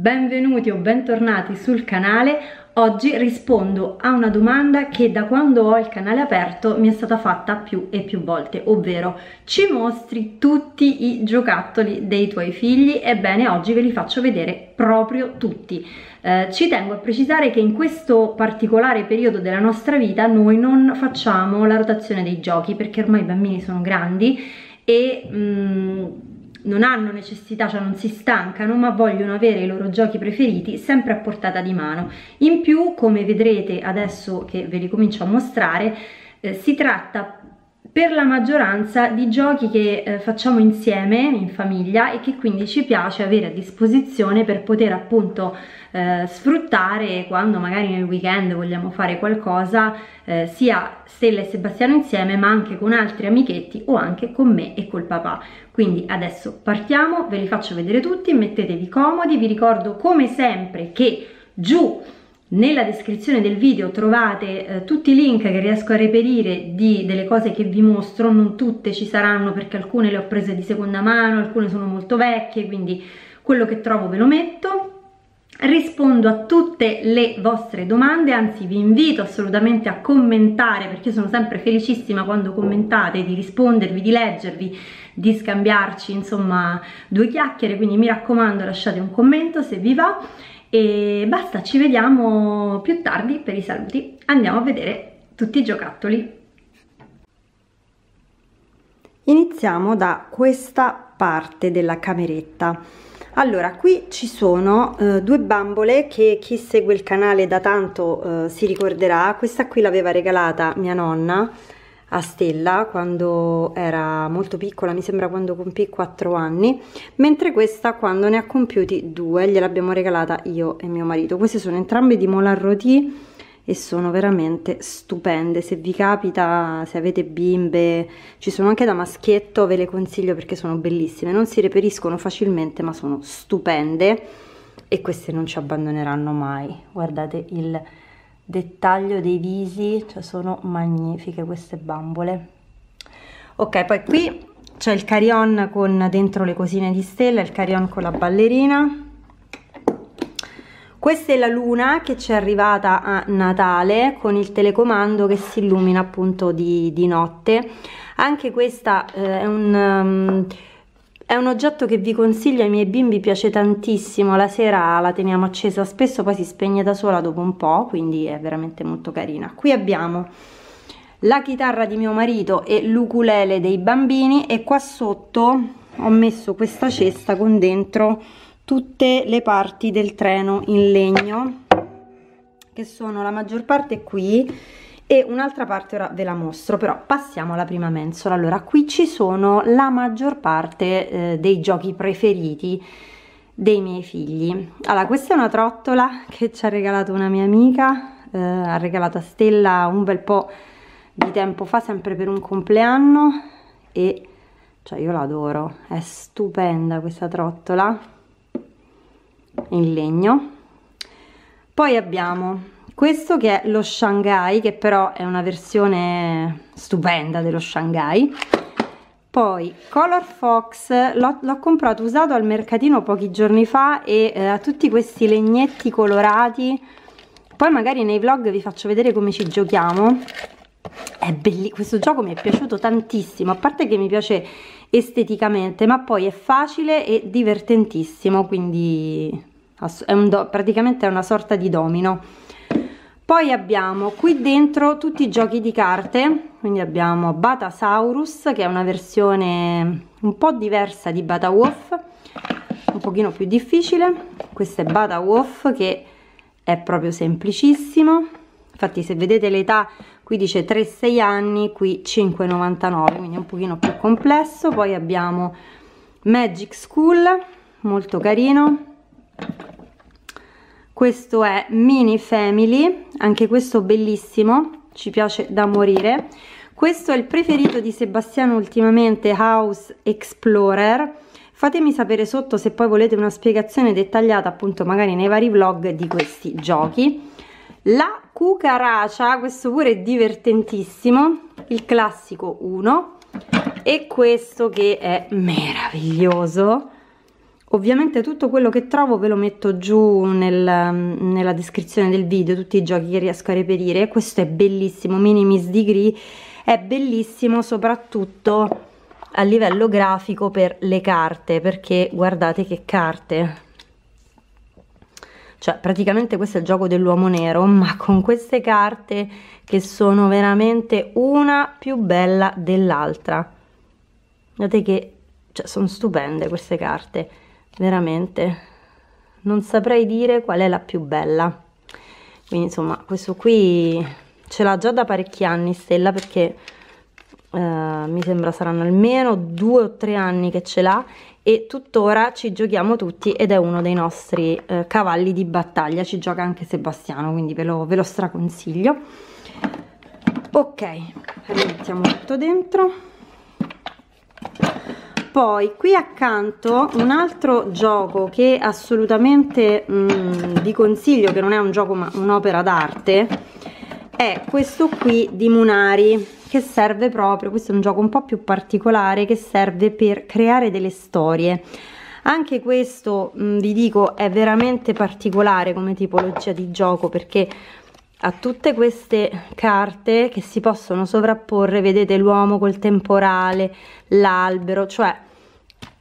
Benvenuti o bentornati sul canale. Oggi rispondo a una domanda che da quando ho il canale aperto mi è stata fatta più e più volte, ovvero ci mostri tutti i giocattoli dei tuoi figli? Ebbene, oggi ve li faccio vedere proprio tutti. Eh, ci tengo a precisare che in questo particolare periodo della nostra vita noi non facciamo la rotazione dei giochi perché ormai i bambini sono grandi e mh, mm, non hanno necessità, cioè non si stancano, ma vogliono avere i loro giochi preferiti sempre a portata di mano. In più, come vedrete adesso che ve li comincio a mostrare, eh, si tratta per la maggioranza di giochi che eh, facciamo insieme in famiglia e che quindi ci piace avere a disposizione per poter appunto eh, sfruttare quando magari nel weekend vogliamo fare qualcosa eh, sia Stella e Sebastiano insieme ma anche con altri amichetti o anche con me e col papà quindi adesso partiamo ve li faccio vedere tutti mettetevi comodi vi ricordo come sempre che giù nella descrizione del video trovate eh, tutti i link che riesco a reperire di, delle cose che vi mostro, non tutte ci saranno perché alcune le ho prese di seconda mano, alcune sono molto vecchie, quindi quello che trovo ve lo metto. Rispondo a tutte le vostre domande, anzi vi invito assolutamente a commentare perché io sono sempre felicissima quando commentate, di rispondervi, di leggervi, di scambiarci insomma due chiacchiere, quindi mi raccomando lasciate un commento se vi va e basta ci vediamo più tardi per i saluti andiamo a vedere tutti i giocattoli iniziamo da questa parte della cameretta allora qui ci sono eh, due bambole che chi segue il canale da tanto eh, si ricorderà questa qui l'aveva regalata mia nonna a Stella quando era molto piccola, mi sembra quando compì 4 anni, mentre questa quando ne ha compiuti 2, gliel'abbiamo regalata io e mio marito. Queste sono entrambe di Moulin Roti e sono veramente stupende. Se vi capita, se avete bimbe, ci sono anche da maschietto, ve le consiglio perché sono bellissime. Non si reperiscono facilmente, ma sono stupende e queste non ci abbandoneranno mai. Guardate il dettaglio dei visi, cioè sono magnifiche queste bambole. Ok, poi qui c'è il carion con dentro le cosine di stella, il carion con la ballerina. Questa è la luna che ci è arrivata a Natale con il telecomando che si illumina appunto di, di notte. Anche questa eh, è un... Um, è un oggetto che vi consiglio ai miei bimbi, piace tantissimo, la sera la teniamo accesa spesso, poi si spegne da sola dopo un po', quindi è veramente molto carina. Qui abbiamo la chitarra di mio marito e l'ukulele dei bambini e qua sotto ho messo questa cesta con dentro tutte le parti del treno in legno che sono la maggior parte qui e un'altra parte ora ve la mostro però passiamo alla prima mensola allora qui ci sono la maggior parte eh, dei giochi preferiti dei miei figli allora questa è una trottola che ci ha regalato una mia amica eh, ha regalato a Stella un bel po' di tempo fa sempre per un compleanno e cioè io l'adoro è stupenda questa trottola in legno poi abbiamo questo che è lo Shanghai che però è una versione stupenda dello Shanghai poi Color Fox l'ho comprato usato al mercatino pochi giorni fa e eh, ha eh, tutti questi legnetti colorati poi magari nei vlog vi faccio vedere come ci giochiamo è bellissimo, questo gioco mi è piaciuto tantissimo, a parte che mi piace esteticamente, ma poi è facile e divertentissimo, quindi è praticamente è una sorta di domino poi abbiamo qui dentro tutti i giochi di carte quindi abbiamo Batasaurus che è una versione un po' diversa di Batawolf un pochino più difficile questo è Batawolf che è proprio semplicissimo infatti se vedete l'età qui dice 3-6 anni qui 5,99 quindi è un pochino più complesso poi abbiamo Magic School molto carino questo è mini family anche questo bellissimo ci piace da morire questo è il preferito di Sebastiano ultimamente house explorer fatemi sapere sotto se poi volete una spiegazione dettagliata appunto magari nei vari vlog di questi giochi la cucaracia questo pure è divertentissimo il classico 1 e questo che è meraviglioso Ovviamente tutto quello che trovo ve lo metto giù nel, nella descrizione del video, tutti i giochi che riesco a reperire. Questo è bellissimo, Minimis Degree è bellissimo soprattutto a livello grafico per le carte, perché guardate che carte. Cioè praticamente questo è il gioco dell'uomo nero, ma con queste carte che sono veramente una più bella dell'altra. Guardate che cioè, sono stupende queste carte veramente non saprei dire qual è la più bella quindi insomma questo qui ce l'ha già da parecchi anni Stella perché eh, mi sembra saranno almeno due o tre anni che ce l'ha e tuttora ci giochiamo tutti ed è uno dei nostri eh, cavalli di battaglia ci gioca anche Sebastiano quindi ve lo, ve lo straconsiglio ok rimettiamo tutto dentro poi qui accanto un altro gioco che assolutamente mh, mm, vi consiglio che non è un gioco ma un'opera d'arte è questo qui di Munari che serve proprio questo è un gioco un po' più particolare che serve per creare delle storie anche questo mh, mm, vi dico è veramente particolare come tipologia di gioco perché a tutte queste carte che si possono sovrapporre vedete l'uomo col temporale l'albero cioè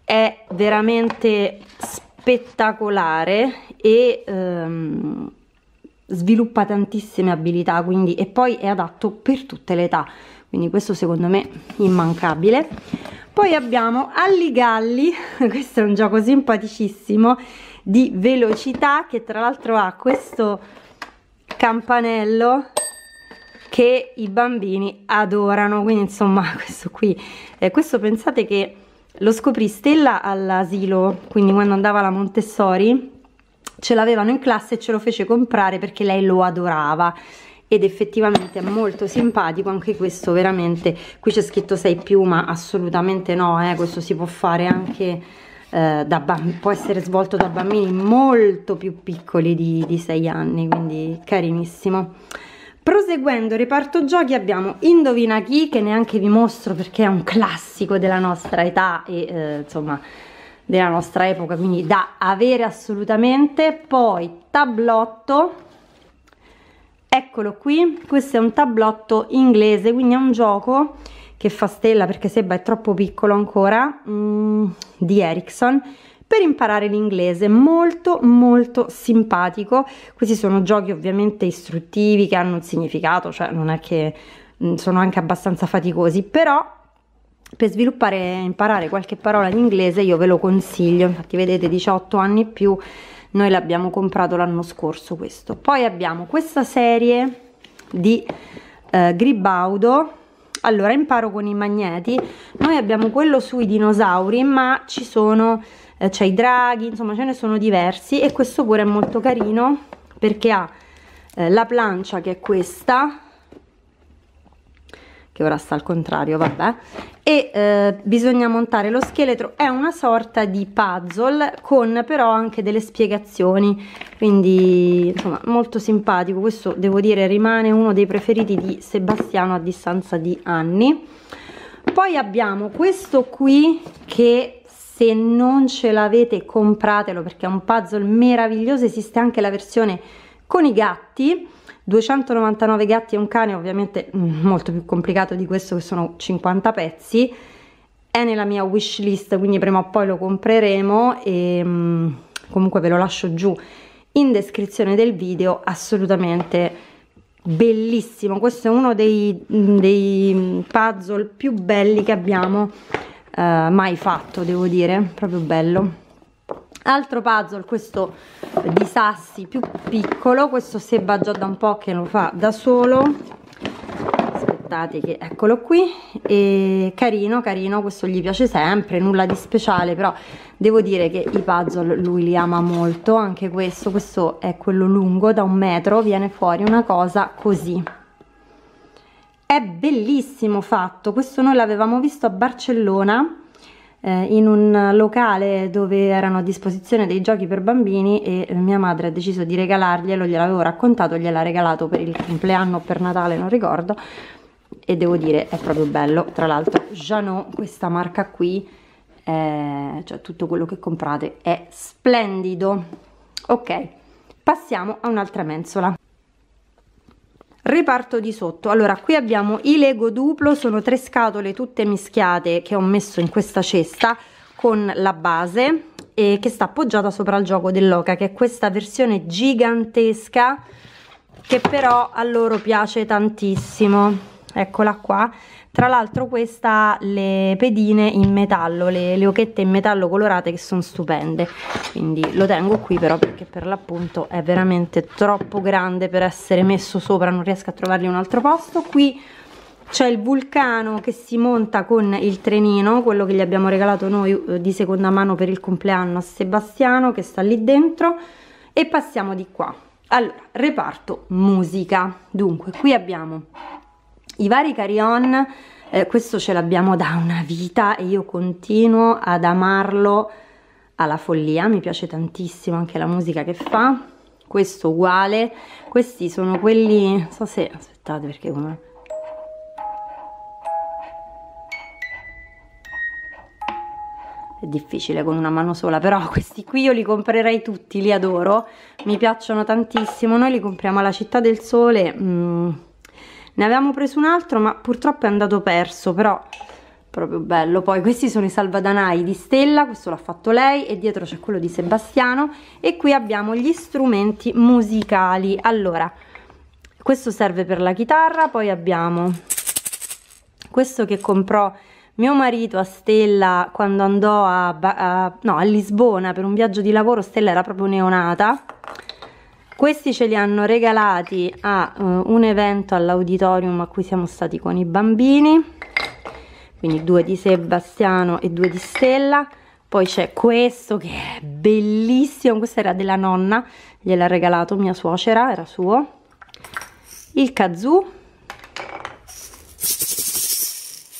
è veramente spettacolare e ehm, sviluppa tantissime abilità quindi e poi è adatto per tutte le età quindi questo secondo me è immancabile poi abbiamo Alligalli questo è un gioco simpaticissimo di velocità che tra l'altro ha questo campanello che i bambini adorano quindi insomma questo qui eh, questo pensate che lo scoprì Stella all'asilo, quindi quando andava alla Montessori, ce l'avevano in classe e ce lo fece comprare perché lei lo adorava ed effettivamente è molto simpatico anche questo veramente qui c'è scritto 6 più ma assolutamente no eh, questo si può fare anche eh, da può essere svolto da bambini molto più piccoli di, di 6 anni quindi carinissimo Proseguendo reparto giochi abbiamo Indovina chi, che neanche vi mostro perché è un classico della nostra età e eh, insomma della nostra epoca, quindi da avere assolutamente. Poi tablotto, eccolo qui, questo è un tablotto inglese, quindi è un gioco che fa stella perché Seba è troppo piccolo ancora, mm, di Ericsson per imparare l'inglese, molto molto simpatico. Questi sono giochi ovviamente istruttivi che hanno un significato, cioè non è che mm, sono anche abbastanza faticosi, però per sviluppare e imparare qualche parola in inglese io ve lo consiglio, infatti vedete 18 anni e più, noi l'abbiamo comprato l'anno scorso questo. Poi abbiamo questa serie di eh, Gribaudo, allora imparo con i magneti, noi abbiamo quello sui dinosauri ma ci sono eh, c'è i draghi, insomma ce ne sono diversi e questo pure è molto carino perché ha eh, la plancia che è questa che ora sta al contrario, vabbè, e eh, bisogna montare lo scheletro, è una sorta di puzzle con però anche delle spiegazioni, quindi insomma molto simpatico, questo devo dire rimane uno dei preferiti di Sebastiano a distanza di anni. Poi abbiamo questo qui che se non ce l'avete compratelo perché è un puzzle meraviglioso esiste anche la versione con i gatti 299 gatti e un cane ovviamente mm, molto più complicato di questo che sono 50 pezzi è nella mia wish list quindi prima o poi lo compreremo e mm, comunque ve lo lascio giù in descrizione del video assolutamente bellissimo questo è uno dei, mm, dei puzzle più belli che abbiamo eh, mai fatto devo dire proprio bello altro puzzle questo di sassi più piccolo questo Seba già da un po' che lo fa da solo aspettate che eccolo qui e carino carino questo gli piace sempre nulla di speciale però devo dire che i puzzle lui li ama molto anche questo questo è quello lungo da un metro viene fuori una cosa così è bellissimo fatto questo noi l'avevamo visto a Barcellona eh, in un locale dove erano a disposizione dei giochi per bambini e eh, mia madre ha deciso di regalarglielo gliel'avevo raccontato gliel'ha regalato per il compleanno o per Natale non ricordo e devo dire è proprio bello tra l'altro Janot questa marca qui eh, cioè tutto quello che comprate è splendido ok passiamo a un'altra mensola Reparto di sotto. Allora, qui abbiamo i Lego duplo, sono tre scatole tutte mischiate che ho messo in questa cesta con la base eh, che sta appoggiata sopra il gioco dell'Oca, che è questa versione gigantesca che però a loro piace tantissimo. Eccola qua tra l'altro questa le pedine in metallo le, le occhette in metallo colorate che sono stupende quindi lo tengo qui però perché per l'appunto è veramente troppo grande per essere messo sopra non riesco a trovargli un altro posto qui c'è il vulcano che si monta con il trenino, quello che gli abbiamo regalato noi eh, di seconda mano per il compleanno a Sebastiano che sta lì dentro e passiamo di qua. Allora, reparto musica. Dunque, qui abbiamo i vari carillon, eh, questo ce l'abbiamo da una vita e io continuo ad amarlo alla follia, mi piace tantissimo anche la musica che fa, questo uguale, questi sono quelli, non so se, aspettate perché come... È difficile con una mano sola, però questi qui io li comprerei tutti, li adoro, mi piacciono tantissimo, noi li compriamo alla Città del Sole, mm ne avevamo preso un altro ma purtroppo è andato perso però proprio bello poi questi sono i salvadanai di Stella questo l'ha fatto lei e dietro c'è quello di Sebastiano e qui abbiamo gli strumenti musicali allora questo serve per la chitarra poi abbiamo questo che comprò mio marito a Stella quando andò a, a, no, a Lisbona per un viaggio di lavoro Stella era proprio neonata questi ce li hanno regalati a eh, un evento all'auditorium a cui siamo stati con i bambini, quindi due di Sebastiano e due di Stella. Poi c'è questo che è bellissimo, questo era della nonna, gliel'ha regalato mia suocera, era suo. Il kazoo,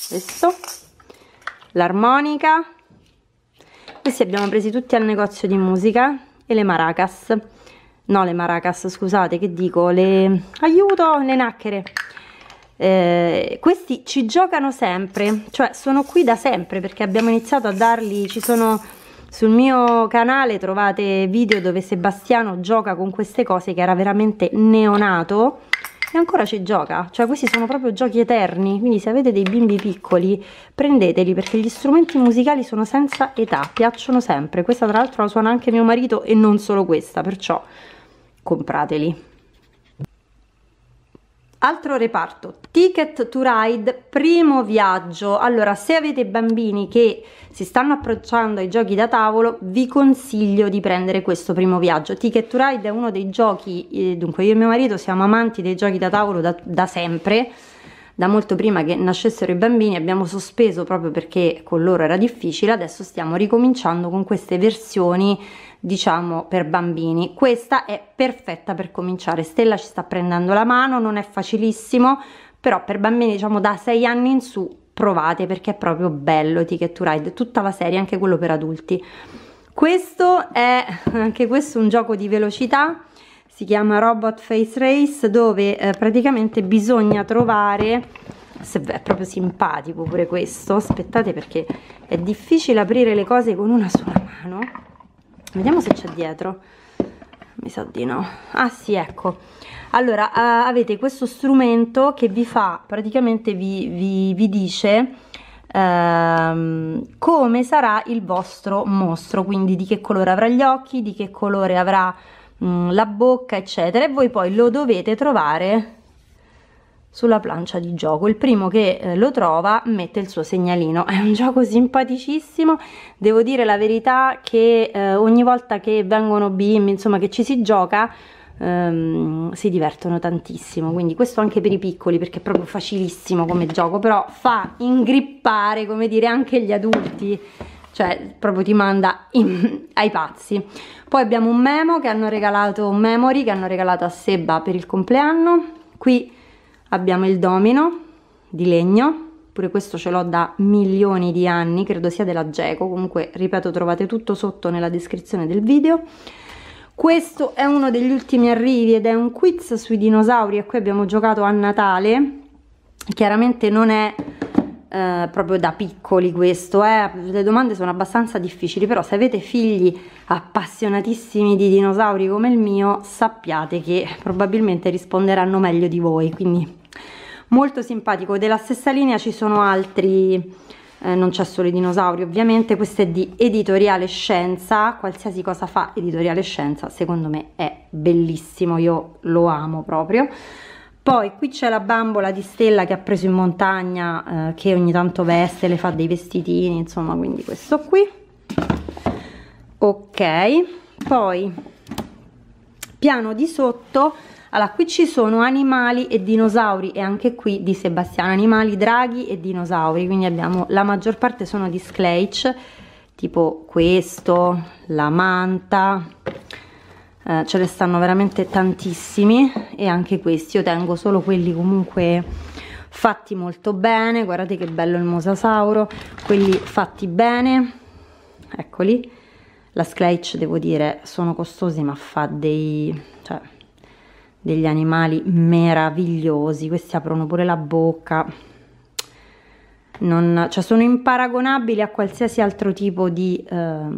questo, l'armonica, questi abbiamo presi tutti al negozio di musica e le maracas no le maracas scusate che dico le aiuto le nacchere eh, questi ci giocano sempre cioè sono qui da sempre perché abbiamo iniziato a darli ci sono sul mio canale trovate video dove Sebastiano gioca con queste cose che era veramente neonato e ancora ci gioca, cioè questi sono proprio giochi eterni, quindi se avete dei bimbi piccoli prendeteli perché gli strumenti musicali sono senza età, piacciono sempre, questa tra l'altro la suona anche mio marito e non solo questa, perciò comprateli. Altro reparto, ticket to ride, primo viaggio. Allora, se avete bambini che si stanno approcciando ai giochi da tavolo, vi consiglio di prendere questo primo viaggio. Ticket to ride è uno dei giochi, eh, dunque io e mio marito siamo amanti dei giochi da tavolo da, da sempre, da molto prima che nascessero i bambini abbiamo sospeso proprio perché con loro era difficile, adesso stiamo ricominciando con queste versioni diciamo per bambini questa è perfetta per cominciare stella ci sta prendendo la mano non è facilissimo però per bambini diciamo da 6 anni in su provate perché è proprio bello Ticket to Ride tutta la serie anche quello per adulti questo è anche questo un gioco di velocità si chiama Robot Face Race dove eh, praticamente bisogna trovare se è proprio simpatico pure questo aspettate perché è difficile aprire le cose con una sola mano vediamo se c'è dietro mi sa di no ah sì ecco allora uh, avete questo strumento che vi fa praticamente vi, vi, vi dice ehm, come sarà il vostro mostro quindi di che colore avrà gli occhi di che colore avrà Mm, la bocca eccetera e voi poi lo dovete trovare sulla plancia di gioco il primo che eh, lo trova mette il suo segnalino è un gioco simpaticissimo devo dire la verità che eh, ogni volta che vengono bimbi insomma che ci si gioca Um, si divertono tantissimo quindi questo anche per i piccoli perché è proprio facilissimo come gioco però fa ingrippare come dire anche gli adulti cioè proprio ti manda in, ai pazzi. Poi abbiamo un memo che hanno regalato, un memory che hanno regalato a Seba per il compleanno. Qui abbiamo il domino di legno, pure questo ce l'ho da milioni di anni, credo sia della Geco, comunque ripeto trovate tutto sotto nella descrizione del video. Questo è uno degli ultimi arrivi ed è un quiz sui dinosauri a cui abbiamo giocato a Natale, chiaramente non è eh, proprio da piccoli questo, eh? le domande sono abbastanza difficili, però se avete figli appassionatissimi di dinosauri come il mio, sappiate che probabilmente risponderanno meglio di voi, quindi molto simpatico. Della stessa linea ci sono altri, eh, non c'è solo i dinosauri ovviamente, questo è di Editoriale Scienza, qualsiasi cosa fa Editoriale Scienza secondo me è bellissimo, io lo amo proprio poi qui c'è la bambola di Stella che ha preso in montagna eh, che ogni tanto veste, le fa dei vestitini insomma quindi questo qui ok poi piano di sotto allora qui ci sono animali e dinosauri e anche qui di Sebastiano animali, draghi e dinosauri quindi abbiamo la maggior parte sono di Scleich tipo questo, la manta eh, ce ne stanno veramente tantissimi e anche questi io tengo solo quelli comunque fatti molto bene guardate che bello il mosasauro quelli fatti bene eccoli la Scletch devo dire sono costosi ma fa dei cioè, degli animali meravigliosi questi aprono pure la bocca non, cioè sono imparagonabili a qualsiasi altro tipo di eh,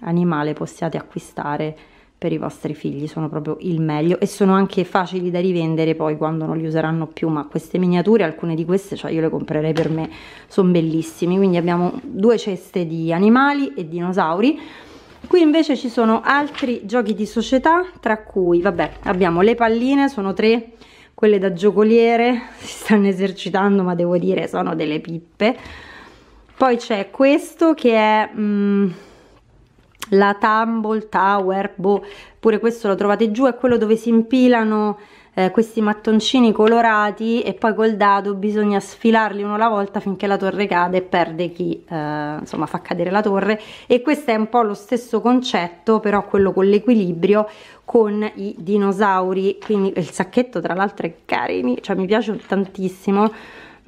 animale possiate acquistare per i vostri figli sono proprio il meglio e sono anche facili da rivendere poi quando non li useranno più ma queste miniature alcune di queste cioè io le comprerei per me sono bellissimi quindi abbiamo due ceste di animali e dinosauri qui invece ci sono altri giochi di società tra cui vabbè abbiamo le palline sono tre quelle da giocoliere si stanno esercitando ma devo dire sono delle pippe poi c'è questo che è mh, mm, la Tumble Tower, boh, pure questo lo trovate giù, è quello dove si impilano eh, questi mattoncini colorati e poi col dado bisogna sfilarli uno alla volta finché la torre cade e perde chi eh, insomma fa cadere la torre e questo è un po' lo stesso concetto però quello con l'equilibrio con i dinosauri quindi il sacchetto tra l'altro è carini cioè mi piace tantissimo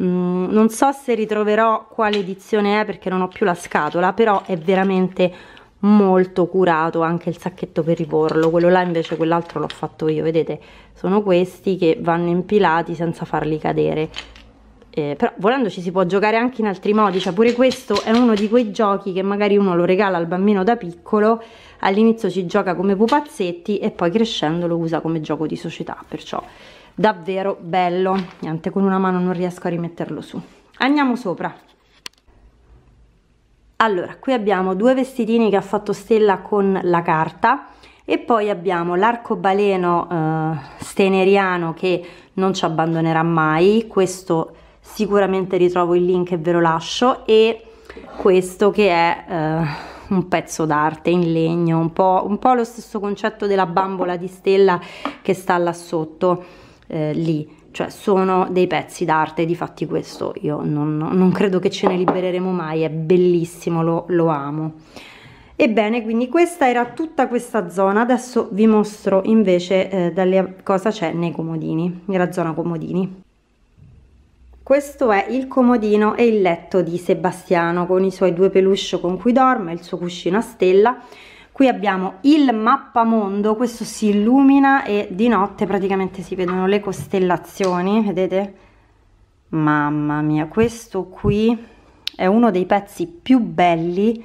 mm, non so se ritroverò quale edizione è perché non ho più la scatola però è veramente molto curato anche il sacchetto per riporlo quello là invece quell'altro l'ho fatto io vedete sono questi che vanno impilati senza farli cadere eh, però volendo si può giocare anche in altri modi cioè pure questo è uno di quei giochi che magari uno lo regala al bambino da piccolo all'inizio ci gioca come pupazzetti e poi crescendo lo usa come gioco di società perciò davvero bello niente con una mano non riesco a rimetterlo su andiamo sopra allora qui abbiamo due vestitini che ha fatto stella con la carta e poi abbiamo l'arcobaleno eh, steneriano che non ci abbandonerà mai questo sicuramente ritrovo il link e ve lo lascio e questo che è eh, un pezzo d'arte in legno un po', un po' lo stesso concetto della bambola di stella che sta là sotto eh, lì cioè sono dei pezzi d'arte, di fatti questo io non, non, credo che ce ne libereremo mai, è bellissimo, lo, lo amo. Ebbene, quindi questa era tutta questa zona, adesso vi mostro invece eh, dalle, cosa c'è nei comodini, nella zona comodini. Questo è il comodino e il letto di Sebastiano con i suoi due peluche con cui dorme, il suo cuscino a stella, qui abbiamo il mappamondo questo si illumina e di notte praticamente si vedono le costellazioni vedete mamma mia questo qui è uno dei pezzi più belli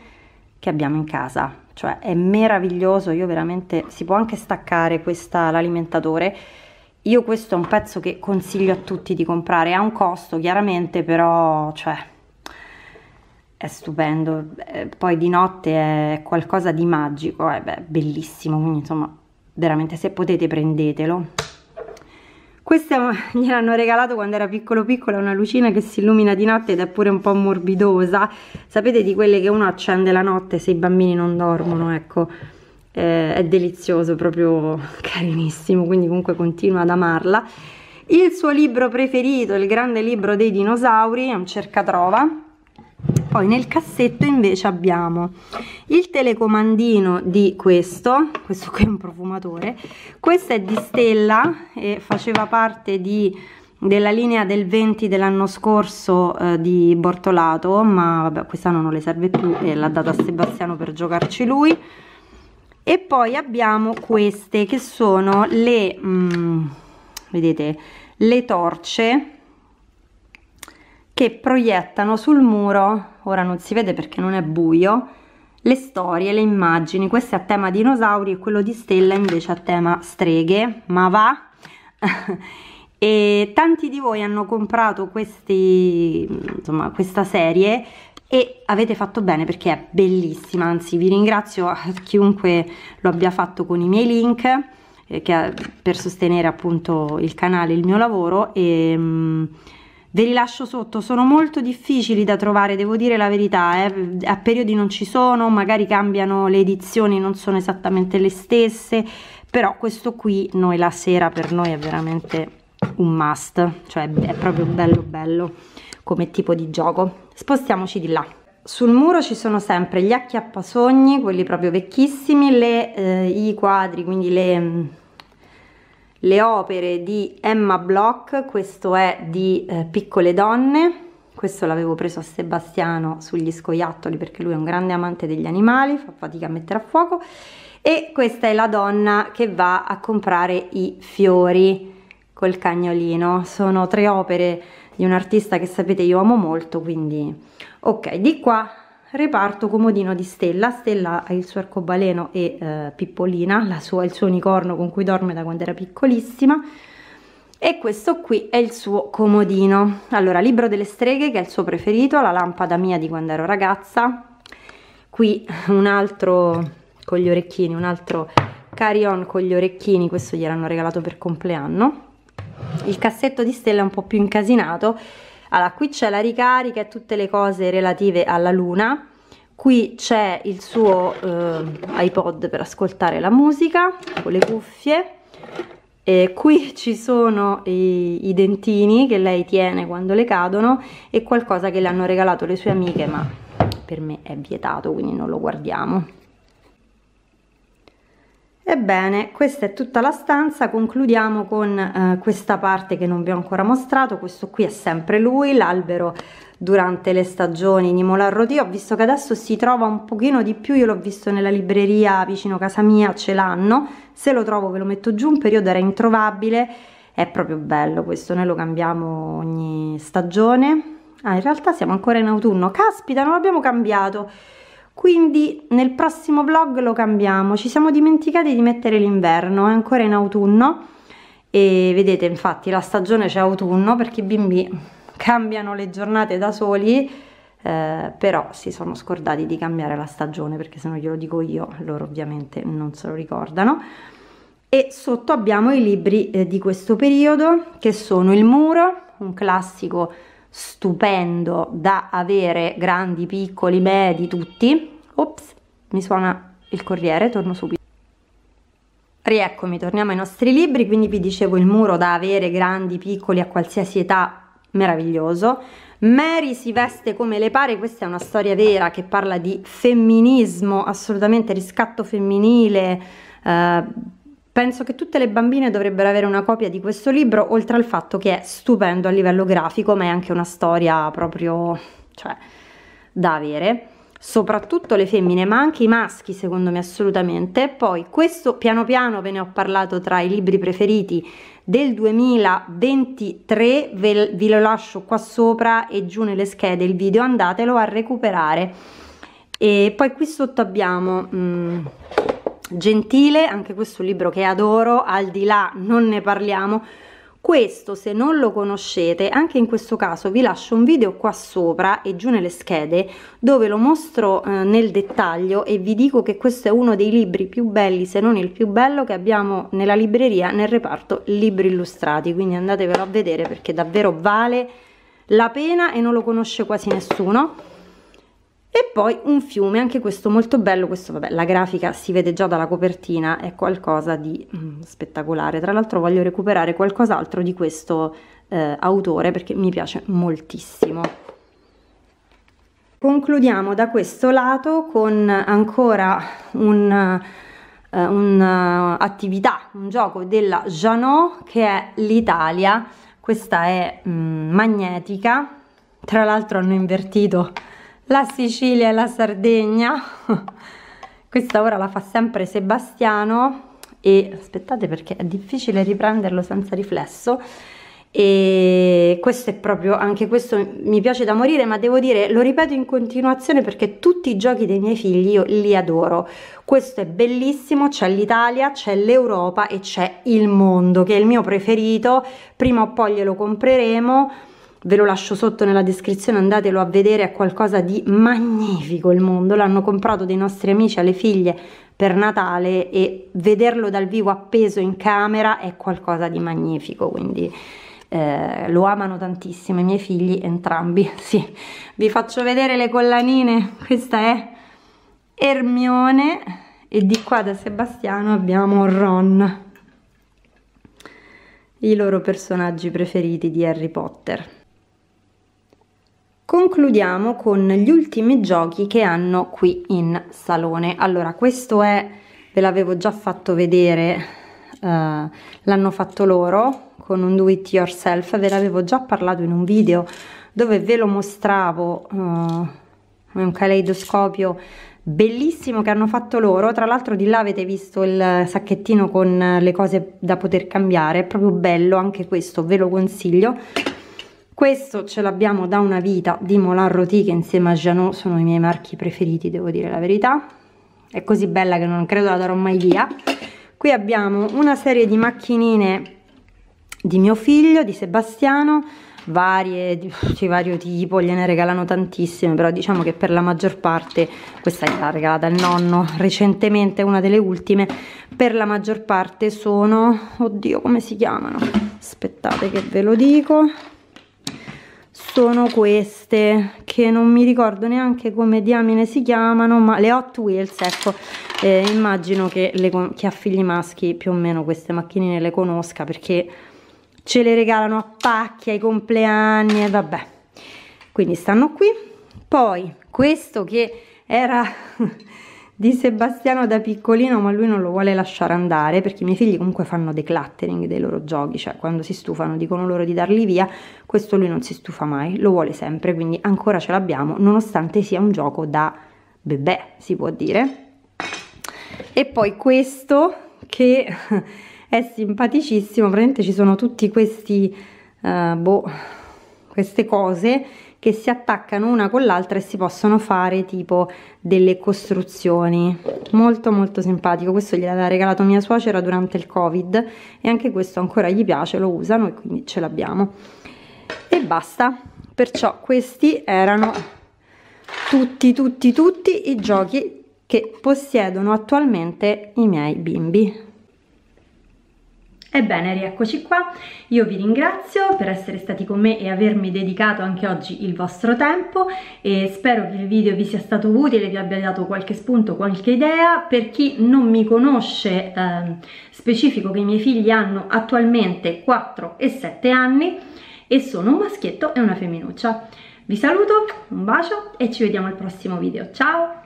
che abbiamo in casa cioè è meraviglioso io veramente si può anche staccare questa l'alimentatore io questo è un pezzo che consiglio a tutti di comprare ha un costo chiaramente però cioè è stupendo, eh, poi di notte è qualcosa di magico, è eh, beh, bellissimo, quindi insomma veramente se potete prendetelo. Questa gliel'hanno regalato quando era piccolo piccola, una lucina che si illumina di notte ed è pure un po' morbidosa, sapete di quelle che uno accende la notte se i bambini non dormono, ecco, eh, è delizioso, proprio carinissimo, quindi comunque continua ad amarla. Il suo libro preferito, il grande libro dei dinosauri, è un cercatrova, poi nel cassetto invece abbiamo il telecomandino di questo questo qui è un profumatore questo è di Stella e faceva parte di, della linea del 20 dell'anno scorso eh, di Bortolato ma vabbè quest'anno non le serve più e l'ha data a Sebastiano per giocarci lui e poi abbiamo queste che sono le mh, mm, vedete le torce che proiettano sul muro, ora non si vede perché non è buio, le storie, le immagini, questo è a tema dinosauri e quello di Stella invece a tema streghe, ma va! e tanti di voi hanno comprato questi, insomma, questa serie e avete fatto bene perché è bellissima, anzi vi ringrazio a chiunque lo abbia fatto con i miei link eh, che, per sostenere appunto il canale, il mio lavoro e... Ehm, Mh, ve li lascio sotto sono molto difficili da trovare devo dire la verità eh. a periodi non ci sono magari cambiano le edizioni non sono esattamente le stesse però questo qui noi la sera per noi è veramente un must cioè è proprio bello bello come tipo di gioco spostiamoci di là sul muro ci sono sempre gli acchiappasogni quelli proprio vecchissimi le, eh, i quadri quindi le mm, le opere di Emma Bloch, questo è di eh, Piccole Donne, questo l'avevo preso a Sebastiano sugli scoiattoli perché lui è un grande amante degli animali, fa fatica a mettere a fuoco e questa è la donna che va a comprare i fiori col cagnolino, sono tre opere di un artista che sapete io amo molto, quindi ok, di qua reparto comodino di Stella. Stella ha il suo arcobaleno e eh, Pippolina, sua, il suo unicorno con cui dorme da quando era piccolissima. E questo qui è il suo comodino. Allora, Libro delle Streghe, che è il suo preferito, la lampada mia di quando ero ragazza. Qui un altro con gli orecchini, un altro carillon con gli orecchini, questo gliel'hanno regalato per compleanno. Il cassetto di Stella è un po' più incasinato, allora, qui c'è la ricarica e tutte le cose relative alla luna. Qui c'è il suo eh, iPod per ascoltare la musica con le cuffie. E qui ci sono i, i, dentini che lei tiene quando le cadono e qualcosa che le hanno regalato le sue amiche, ma per me è vietato, quindi non lo guardiamo. Ebbene, questa è tutta la stanza, concludiamo con eh, questa parte che non vi ho ancora mostrato, questo qui è sempre lui, l'albero durante le stagioni di Molar Rodeo, ho visto che adesso si trova un pochino di più, io l'ho visto nella libreria vicino casa mia, ce l'hanno, se lo trovo ve lo metto giù, un periodo era introvabile, è proprio bello questo, noi lo cambiamo ogni stagione, ah in realtà siamo ancora in autunno, caspita non l'abbiamo cambiato, quindi nel prossimo vlog lo cambiamo ci siamo dimenticati di mettere l'inverno è ancora in autunno e vedete infatti la stagione c'è autunno perché i bimbi cambiano le giornate da soli eh, però si sono scordati di cambiare la stagione perché se non glielo dico io loro ovviamente non se lo ricordano e sotto abbiamo i libri eh, di questo periodo che sono Il Muro un classico stupendo da avere grandi, piccoli, medi, tutti Ops, mi suona il corriere, torno subito. Rieccomi, torniamo ai nostri libri, quindi vi dicevo il muro da avere grandi, piccoli, a qualsiasi età, meraviglioso. Mary si veste come le pare, questa è una storia vera che parla di femminismo, assolutamente riscatto femminile. Eh, penso che tutte le bambine dovrebbero avere una copia di questo libro, oltre al fatto che è stupendo a livello grafico, ma è anche una storia proprio, cioè, da avere soprattutto le femmine ma anche i maschi secondo me assolutamente poi questo piano piano ve ne ho parlato tra i libri preferiti del 2023 ve, ve lo lascio qua sopra e giù nelle schede il video andatelo a recuperare e poi qui sotto abbiamo mh, mm, Gentile anche questo libro che adoro al di là non ne parliamo questo se non lo conoscete anche in questo caso vi lascio un video qua sopra e giù nelle schede dove lo mostro eh, nel dettaglio e vi dico che questo è uno dei libri più belli se non il più bello che abbiamo nella libreria nel reparto libri illustrati quindi andatevelo a vedere perché davvero vale la pena e non lo conosce quasi nessuno e poi un fiume, anche questo molto bello, questo vabbè, la grafica si vede già dalla copertina, è qualcosa di mm, spettacolare. Tra l'altro voglio recuperare qualcos'altro di questo eh, autore perché mi piace moltissimo. Concludiamo da questo lato con ancora un'attività, uh, un, eh, eh, un gioco della Janot che è l'Italia, questa è mm, magnetica, tra l'altro hanno invertito la Sicilia e la Sardegna questa ora la fa sempre Sebastiano e aspettate perché è difficile riprenderlo senza riflesso e questo è proprio anche questo mi piace da morire ma devo dire lo ripeto in continuazione perché tutti i giochi dei miei figli io li adoro questo è bellissimo c'è l'Italia c'è l'Europa e c'è il mondo che è il mio preferito prima o poi glielo compreremo ve lo lascio sotto nella descrizione, andatelo a vedere, è qualcosa di magnifico il mondo, l'hanno comprato dei nostri amici alle figlie per Natale e vederlo dal vivo appeso in camera è qualcosa di magnifico, quindi eh, lo amano tantissimo i miei figli entrambi, sì. Vi faccio vedere le collanine, questa è Ermione e di qua da Sebastiano abbiamo Ron, i loro personaggi preferiti di Harry Potter concludiamo con gli ultimi giochi che hanno qui in salone allora questo è ve l'avevo già fatto vedere uh, l'hanno fatto loro con un do it yourself ve l'avevo già parlato in un video dove ve lo mostravo uh, un caleidoscopio bellissimo che hanno fatto loro tra l'altro di là avete visto il sacchettino con le cose da poter cambiare è proprio bello anche questo ve lo consiglio questo ce l'abbiamo da una vita di Molan Roti che insieme a Janot sono i miei marchi preferiti devo dire la verità è così bella che non credo la darò mai via qui abbiamo una serie di macchinine di mio figlio, di Sebastiano varie, di, di vario tipo, gliene regalano tantissime però diciamo che per la maggior parte questa gliela regalata il nonno recentemente una delle ultime per la maggior parte sono, oddio come si chiamano aspettate che ve lo dico sono queste che non mi ricordo neanche come diamine si chiamano ma le Hot Wheels ecco eh, immagino che, le, che, a figli maschi più o meno queste macchinine le conosca perché ce le regalano a pacchi ai compleanni e vabbè quindi stanno qui poi questo che era di Sebastiano da piccolino, ma lui non lo vuole lasciare andare perché i miei figli comunque fanno dei decluttering dei loro giochi, cioè quando si stufano dicono loro di darli via, questo lui non si stufa mai, lo vuole sempre, quindi ancora ce l'abbiamo, nonostante sia un gioco da bebè, si può dire. E poi questo che è simpaticissimo, praticamente ci sono tutti questi, uh, boh, queste cose che si attaccano una con l'altra e si possono fare tipo delle costruzioni molto molto simpatico questo gliel'ha regalato mia suocera durante il covid e anche questo ancora gli piace lo usano e quindi ce l'abbiamo e basta perciò questi erano tutti tutti tutti i giochi che possiedono attualmente i miei bimbi Ebbene, rieccoci qua. Io vi ringrazio per essere stati con me e avermi dedicato anche oggi il vostro tempo e spero che il video vi sia stato utile, vi abbia dato qualche spunto, qualche idea. Per chi non mi conosce, eh, specifico che i miei figli hanno attualmente 4 e 7 anni e sono un maschietto e una femminuccia. Vi saluto, un bacio e ci vediamo al prossimo video. Ciao!